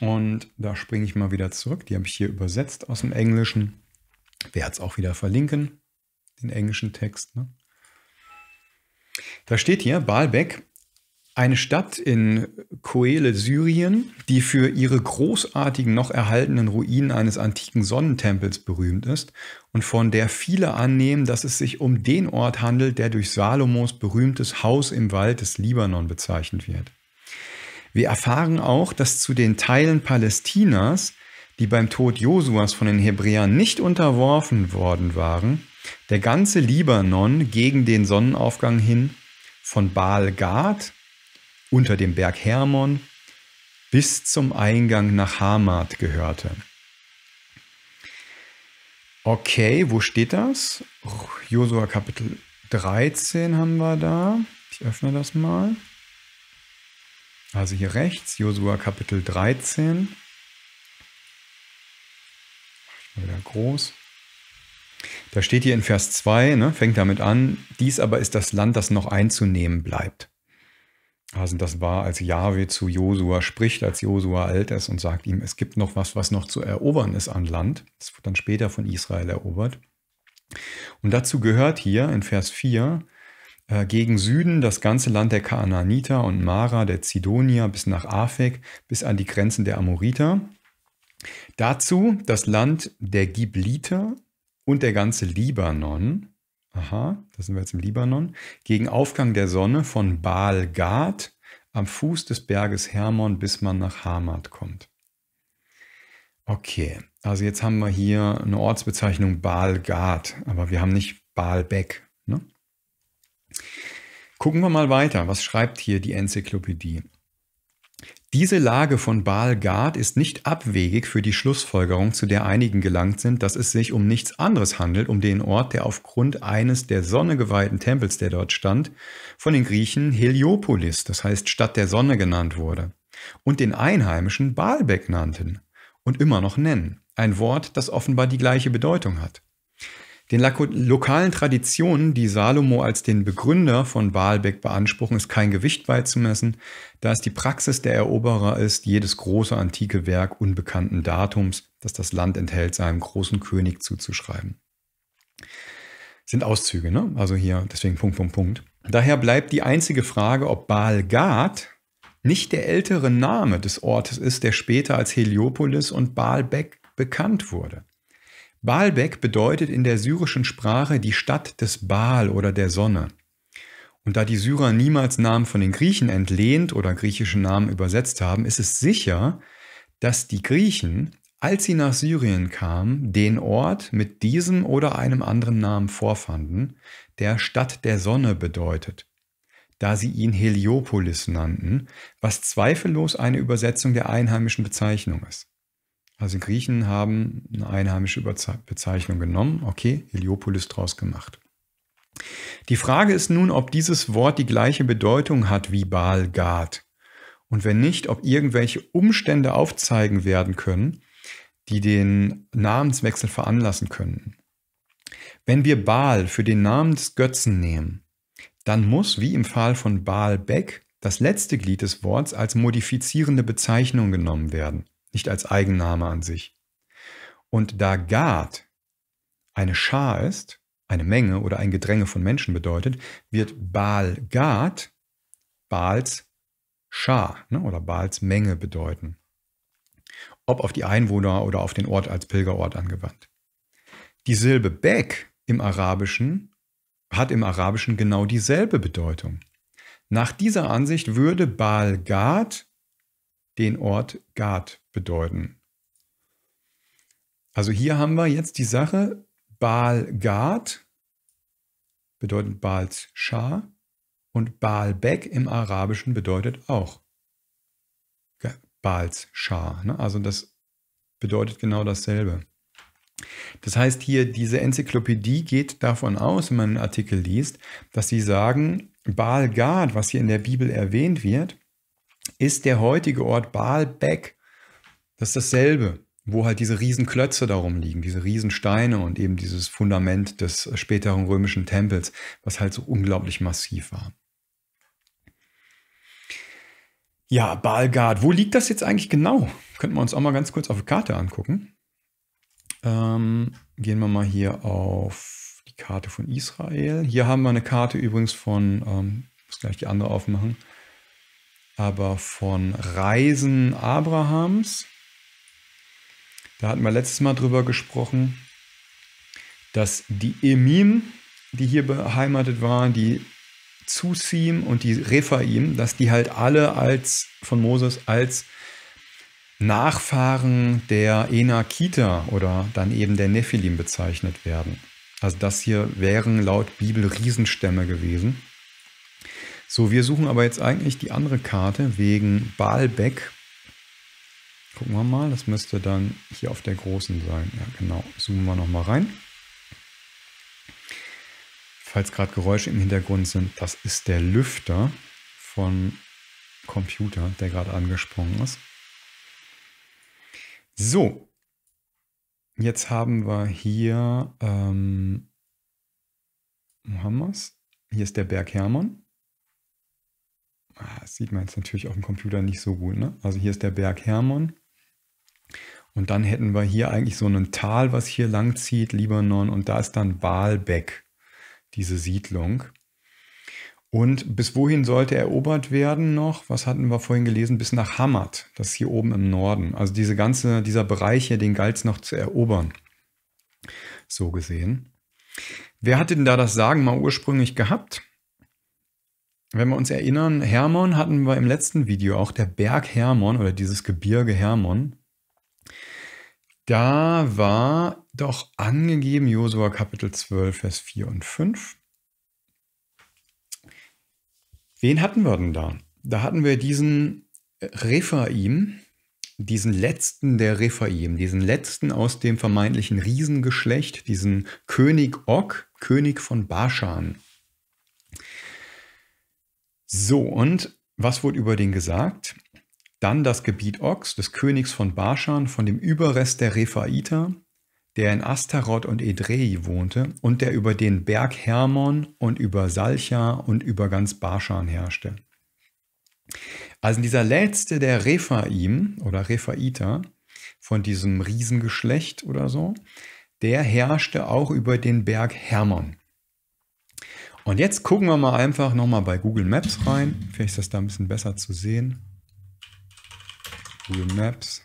Und da springe ich mal wieder zurück. Die habe ich hier übersetzt aus dem Englischen. Werde es auch wieder verlinken, den englischen Text. Ne? Da steht hier, Baalbeck eine Stadt in Koele, Syrien, die für ihre großartigen noch erhaltenen Ruinen eines antiken Sonnentempels berühmt ist und von der viele annehmen, dass es sich um den Ort handelt, der durch Salomos berühmtes Haus im Wald des Libanon bezeichnet wird. Wir erfahren auch, dass zu den Teilen Palästinas, die beim Tod Josuas von den Hebräern nicht unterworfen worden waren, der ganze Libanon gegen den Sonnenaufgang hin von Baal Gad, unter dem Berg Hermon bis zum Eingang nach Hamat gehörte. Okay, wo steht das? Josua Kapitel 13 haben wir da. Ich öffne das mal. Also hier rechts, Josua Kapitel 13. wieder groß. Da steht hier in Vers 2, ne, fängt damit an, dies aber ist das Land, das noch einzunehmen bleibt. Also das war, als Jahwe zu Josua spricht, als Josua alt ist und sagt ihm, es gibt noch was, was noch zu erobern ist an Land. Das wird dann später von Israel erobert. Und dazu gehört hier in Vers 4 äh, gegen Süden das ganze Land der Kaananiter und Mara, der Zidonier bis nach Afek, bis an die Grenzen der Amoriter. Dazu das Land der Gibliter und der ganze Libanon aha, da sind wir jetzt im Libanon, gegen Aufgang der Sonne von Baal Gad am Fuß des Berges Hermon, bis man nach Hamad kommt. Okay, also jetzt haben wir hier eine Ortsbezeichnung Baal Gad, aber wir haben nicht Baalbek. Ne? Gucken wir mal weiter. Was schreibt hier die Enzyklopädie? Diese Lage von Baal-Gad ist nicht abwegig für die Schlussfolgerung, zu der einigen gelangt sind, dass es sich um nichts anderes handelt, um den Ort, der aufgrund eines der Sonne geweihten Tempels, der dort stand, von den Griechen Heliopolis, das heißt Stadt der Sonne genannt wurde, und den Einheimischen Baalbek nannten und immer noch nennen. Ein Wort, das offenbar die gleiche Bedeutung hat. Den lokalen Traditionen, die Salomo als den Begründer von Baalbek beanspruchen, ist kein Gewicht beizumessen, da es die Praxis der Eroberer ist, jedes große antike Werk unbekannten Datums, das das Land enthält, seinem großen König zuzuschreiben. Sind Auszüge, ne? Also hier, deswegen Punkt, Punkt, Punkt. Daher bleibt die einzige Frage, ob Baalgad nicht der ältere Name des Ortes ist, der später als Heliopolis und Baalbek bekannt wurde. Baalbek bedeutet in der syrischen Sprache die Stadt des Baal oder der Sonne. Und da die Syrer niemals Namen von den Griechen entlehnt oder griechische Namen übersetzt haben, ist es sicher, dass die Griechen, als sie nach Syrien kamen, den Ort mit diesem oder einem anderen Namen vorfanden, der Stadt der Sonne bedeutet, da sie ihn Heliopolis nannten, was zweifellos eine Übersetzung der einheimischen Bezeichnung ist. Also Griechen haben eine einheimische Bezeichnung genommen, okay, Heliopolis draus gemacht. Die Frage ist nun, ob dieses Wort die gleiche Bedeutung hat wie Baalgad und wenn nicht, ob irgendwelche Umstände aufzeigen werden können, die den Namenswechsel veranlassen können. Wenn wir Baal für den Namen des Götzen nehmen, dann muss, wie im Fall von Baal Beck, das letzte Glied des Worts als modifizierende Bezeichnung genommen werden nicht als Eigenname an sich. Und da Gad eine Schar ist, eine Menge oder ein Gedränge von Menschen bedeutet, wird Baal Gad Baals Schar ne, oder Baals Menge bedeuten. Ob auf die Einwohner oder auf den Ort als Pilgerort angewandt. Die Silbe Bek im Arabischen hat im Arabischen genau dieselbe Bedeutung. Nach dieser Ansicht würde Baal Gad den Ort Gad bedeuten. Also hier haben wir jetzt die Sache, Baal Gad bedeutet Baals Schar und Baal Bek im Arabischen bedeutet auch Baals Schar. Ne? Also das bedeutet genau dasselbe. Das heißt hier, diese Enzyklopädie geht davon aus, wenn man einen Artikel liest, dass sie sagen, Baal Gad, was hier in der Bibel erwähnt wird, ist der heutige Ort Baal Baalbek das ist dasselbe, wo halt diese Riesenklötze darum liegen, diese Riesensteine und eben dieses Fundament des späteren römischen Tempels, was halt so unglaublich massiv war. Ja, Balgard, wo liegt das jetzt eigentlich genau? Könnten wir uns auch mal ganz kurz auf die Karte angucken. Ähm, gehen wir mal hier auf die Karte von Israel. Hier haben wir eine Karte übrigens von, ähm, muss gleich die andere aufmachen, aber von Reisen Abrahams. Da hatten wir letztes Mal drüber gesprochen, dass die Emim, die hier beheimatet waren, die Zusim und die Rephaim, dass die halt alle als von Moses als Nachfahren der Enakita oder dann eben der Nephilim bezeichnet werden. Also das hier wären laut Bibel Riesenstämme gewesen. So, wir suchen aber jetzt eigentlich die andere Karte wegen Baalbek. Gucken wir mal, das müsste dann hier auf der großen sein. Ja, genau. Zoomen wir nochmal rein. Falls gerade Geräusche im Hintergrund sind, das ist der Lüfter von Computer, der gerade angesprungen ist. So, jetzt haben wir hier, ähm, wo haben wir es? Hier ist der Berg Hermann. Ah, das sieht man jetzt natürlich auf dem Computer nicht so gut. Ne? Also hier ist der Berg Hermann. Und dann hätten wir hier eigentlich so ein Tal, was hier lang zieht, Libanon, und da ist dann Baalbek, diese Siedlung. Und bis wohin sollte erobert werden noch? Was hatten wir vorhin gelesen? Bis nach Hamad, das ist hier oben im Norden. Also diese ganze, dieser Bereich hier, den galt es noch zu erobern. So gesehen. Wer hatte denn da das Sagen mal ursprünglich gehabt? Wenn wir uns erinnern, Hermon hatten wir im letzten Video auch, der Berg Hermon oder dieses Gebirge Hermon. Da war doch angegeben Josua Kapitel 12, Vers 4 und 5. Wen hatten wir denn da? Da hatten wir diesen Rephaim, diesen letzten der Rephaim, diesen letzten aus dem vermeintlichen Riesengeschlecht, diesen König Og, König von Baschan. So, und was wurde über den gesagt? Dann das Gebiet Ox des Königs von Barschan von dem Überrest der Rephaiter, der in Astaroth und Edrei wohnte und der über den Berg Hermon und über Salcha und über ganz Barschan herrschte. Also dieser letzte der Rephaim oder Rephaiter von diesem Riesengeschlecht oder so, der herrschte auch über den Berg Hermon. Und jetzt gucken wir mal einfach nochmal bei Google Maps rein. Vielleicht ist das da ein bisschen besser zu sehen. Google Maps,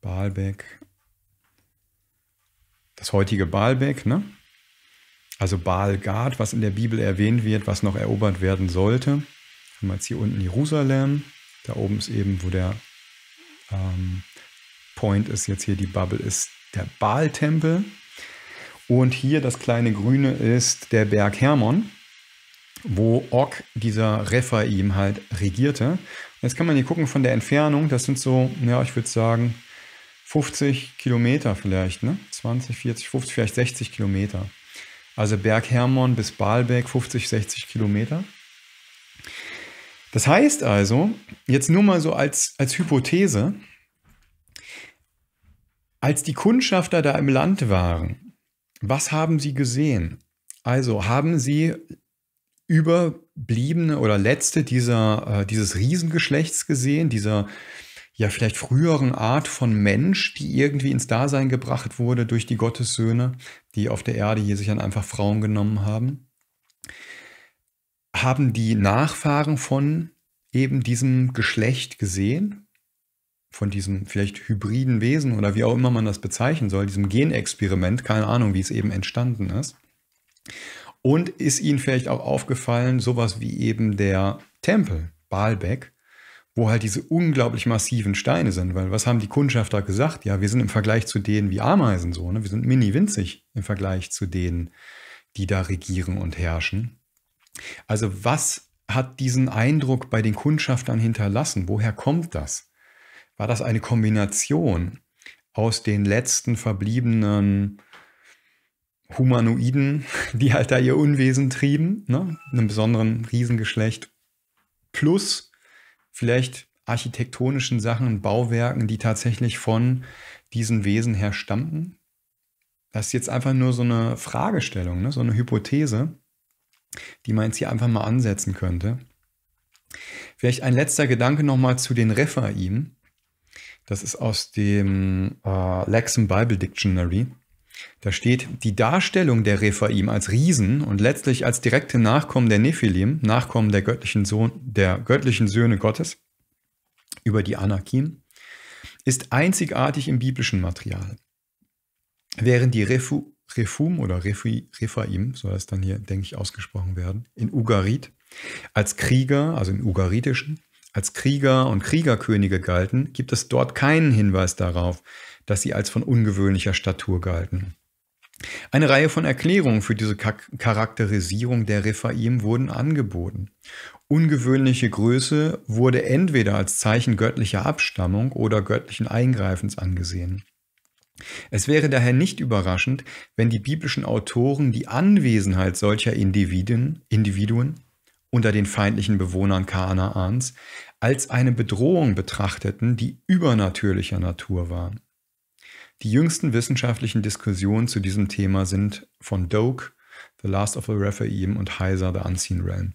Baalbek, das heutige Baalbek, ne? also Baalgad, was in der Bibel erwähnt wird, was noch erobert werden sollte. Haben wir jetzt hier unten Jerusalem, da oben ist eben, wo der ähm, Point ist, jetzt hier die Bubble ist der Baal-Tempel. Und hier das kleine Grüne ist der Berg Hermon, wo Og, dieser Rephaim, halt regierte. Jetzt kann man hier gucken von der Entfernung, das sind so, ja, ich würde sagen 50 Kilometer vielleicht, ne? 20, 40, 50, vielleicht 60 Kilometer. Also Berg Hermon bis Baalberg 50, 60 Kilometer. Das heißt also, jetzt nur mal so als, als Hypothese, als die Kundschafter da im Land waren, was haben sie gesehen? Also haben sie Überbliebene oder Letzte dieser, äh, dieses Riesengeschlechts gesehen, dieser ja vielleicht früheren Art von Mensch, die irgendwie ins Dasein gebracht wurde durch die Gottessöhne, die auf der Erde hier sich dann einfach Frauen genommen haben, haben die Nachfahren von eben diesem Geschlecht gesehen, von diesem vielleicht hybriden Wesen oder wie auch immer man das bezeichnen soll, diesem Genexperiment, keine Ahnung, wie es eben entstanden ist und ist Ihnen vielleicht auch aufgefallen, sowas wie eben der Tempel Baalbek, wo halt diese unglaublich massiven Steine sind, weil was haben die Kundschafter gesagt? Ja, wir sind im Vergleich zu denen wie Ameisen so, ne? wir sind mini winzig im Vergleich zu denen, die da regieren und herrschen. Also was hat diesen Eindruck bei den Kundschaftern hinterlassen? Woher kommt das? War das eine Kombination aus den letzten verbliebenen Humanoiden, die halt da ihr Unwesen trieben, ne? einem besonderen Riesengeschlecht, plus vielleicht architektonischen Sachen Bauwerken, die tatsächlich von diesen Wesen her stammten. Das ist jetzt einfach nur so eine Fragestellung, ne? so eine Hypothese, die man jetzt hier einfach mal ansetzen könnte. Vielleicht ein letzter Gedanke nochmal zu den Rephaim. Das ist aus dem äh, Lexham Bible Dictionary. Da steht, die Darstellung der Rephaim als Riesen und letztlich als direkte Nachkommen der Nephilim, Nachkommen der göttlichen, Sohn, der göttlichen Söhne Gottes über die Anakim, ist einzigartig im biblischen Material. Während die Refu, Refum oder Refi, Rephaim, soll das dann hier, denke ich, ausgesprochen werden, in Ugarit, als Krieger, also im Ugaritischen, als Krieger und Kriegerkönige galten, gibt es dort keinen Hinweis darauf, dass sie als von ungewöhnlicher Statur galten. Eine Reihe von Erklärungen für diese Charakterisierung der Rephaim wurden angeboten. Ungewöhnliche Größe wurde entweder als Zeichen göttlicher Abstammung oder göttlichen Eingreifens angesehen. Es wäre daher nicht überraschend, wenn die biblischen Autoren die Anwesenheit solcher Individuen, Individuen unter den feindlichen Bewohnern Kanaans als eine Bedrohung betrachteten, die übernatürlicher Natur war. Die jüngsten wissenschaftlichen Diskussionen zu diesem Thema sind von Doak, The Last of the Rephaim und Heiser, The Unseen Realm.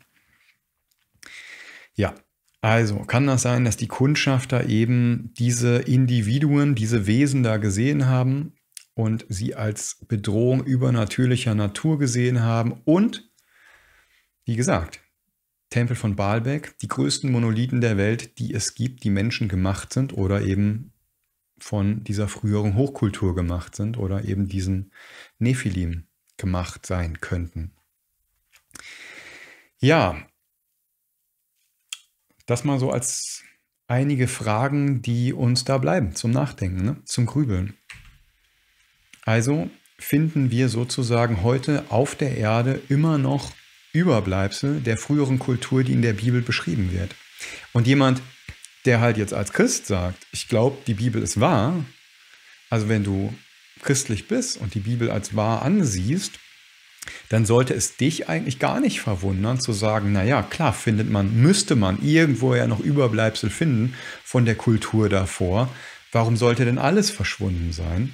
Ja, also kann das sein, dass die Kundschafter eben diese Individuen, diese Wesen da gesehen haben und sie als Bedrohung übernatürlicher Natur gesehen haben und, wie gesagt, Tempel von Baalbek, die größten Monolithen der Welt, die es gibt, die Menschen gemacht sind oder eben von dieser früheren Hochkultur gemacht sind oder eben diesen Nephilim gemacht sein könnten. Ja, das mal so als einige Fragen, die uns da bleiben zum Nachdenken, ne? zum Grübeln. Also finden wir sozusagen heute auf der Erde immer noch Überbleibsel der früheren Kultur, die in der Bibel beschrieben wird. Und jemand, der halt jetzt als Christ sagt, ich glaube, die Bibel ist wahr, also wenn du christlich bist und die Bibel als wahr ansiehst, dann sollte es dich eigentlich gar nicht verwundern zu sagen, naja, klar, findet man, müsste man irgendwo ja noch Überbleibsel finden von der Kultur davor. Warum sollte denn alles verschwunden sein?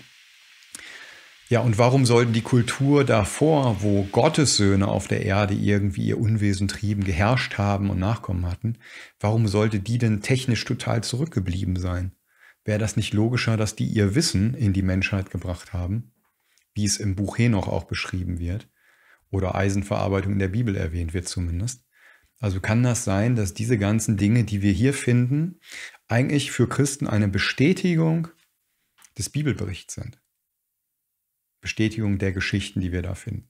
Ja, und warum sollten die Kultur davor, wo Gottes Söhne auf der Erde irgendwie ihr Unwesen trieben, geherrscht haben und Nachkommen hatten, warum sollte die denn technisch total zurückgeblieben sein? Wäre das nicht logischer, dass die ihr Wissen in die Menschheit gebracht haben, wie es im Buch Henoch auch beschrieben wird, oder Eisenverarbeitung in der Bibel erwähnt wird zumindest? Also kann das sein, dass diese ganzen Dinge, die wir hier finden, eigentlich für Christen eine Bestätigung des Bibelberichts sind? Bestätigung der Geschichten, die wir da finden.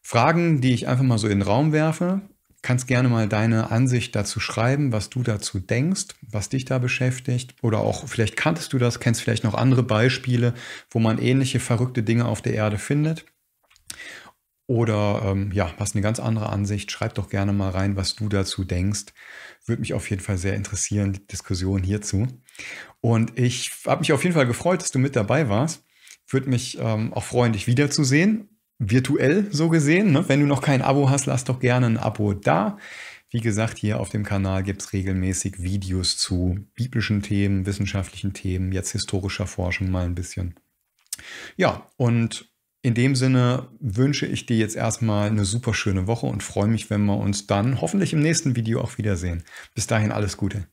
Fragen, die ich einfach mal so in den Raum werfe. Kannst gerne mal deine Ansicht dazu schreiben, was du dazu denkst, was dich da beschäftigt. Oder auch, vielleicht kanntest du das, kennst vielleicht noch andere Beispiele, wo man ähnliche verrückte Dinge auf der Erde findet. Oder ähm, ja, hast eine ganz andere Ansicht. Schreib doch gerne mal rein, was du dazu denkst. Würde mich auf jeden Fall sehr interessieren, die Diskussion hierzu. Und ich habe mich auf jeden Fall gefreut, dass du mit dabei warst. Würde mich ähm, auch freuen, dich wiederzusehen. Virtuell so gesehen. Ne? Wenn du noch kein Abo hast, lass doch gerne ein Abo da. Wie gesagt, hier auf dem Kanal gibt es regelmäßig Videos zu biblischen Themen, wissenschaftlichen Themen, jetzt historischer Forschung mal ein bisschen. Ja, und in dem Sinne wünsche ich dir jetzt erstmal eine super schöne Woche und freue mich, wenn wir uns dann hoffentlich im nächsten Video auch wiedersehen. Bis dahin alles Gute.